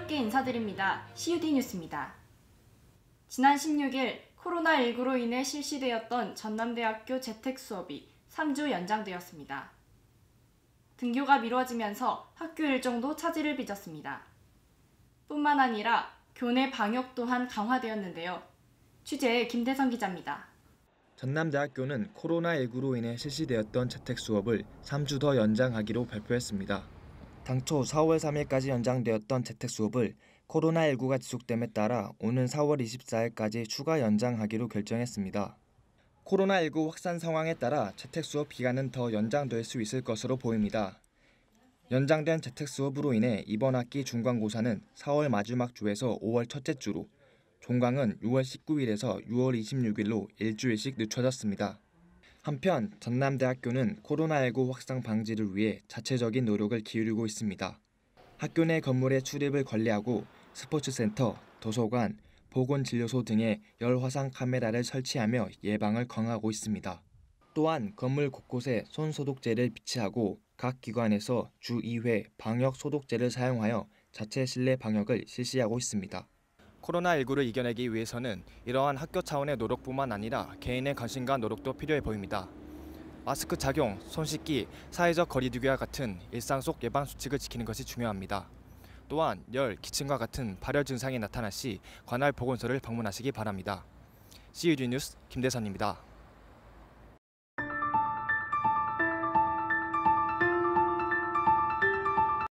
새롭게 인사드립니다. CUD 뉴스입니다. 지난 16일 코로나19로 인해 실시되었던 전남대학교 재택 수업이 3주 연장되었습니다. 등교가 미뤄지면서 학교 일정도 차질을 빚었습니다. 뿐만 아니라 교내 방역 또한 강화되었는데요. 취재 김대성 기자입니다. 전남대학교는 코로나19로 인해 실시되었던 재택 수업을 3주 더 연장하기로 발표했습니다. 당초 4월 3일까지 연장되었던 재택 수업을 코로나19가 지속됨에 따라 오는 4월 24일까지 추가 연장하기로 결정했습니다. 코로나19 확산 상황에 따라 재택 수업 기간은 더 연장될 수 있을 것으로 보입니다. 연장된 재택 수업으로 인해 이번 학기 중간고사는 4월 마지막 주에서 5월 첫째 주로, 종강은 6월 19일에서 6월 26일로 일주일씩 늦춰졌습니다. 한편 전남대학교는 코로나19 확산 방지를 위해 자체적인 노력을 기울이고 있습니다. 학교 내 건물의 출입을 관리하고 스포츠센터, 도서관, 보건진료소 등에 열화상 카메라를 설치하며 예방을 강화하고 있습니다. 또한 건물 곳곳에 손소독제를 비치하고 각 기관에서 주 2회 방역 소독제를 사용하여 자체 실내 방역을 실시하고 있습니다. 코로나19를 이겨내기 위해서는 이러한 학교 차원의 노력뿐만 아니라 개인의 관심과 노력도 필요해 보입니다. 마스크 착용, 손 씻기, 사회적 거리두기와 같은 일상 속 예방 수칙을 지키는 것이 중요합니다. 또한 열, 기침과 같은 발열 증상이 나타날 시 관할 보건소를 방문하시기 바랍니다. CUG 뉴스 김대선입니다.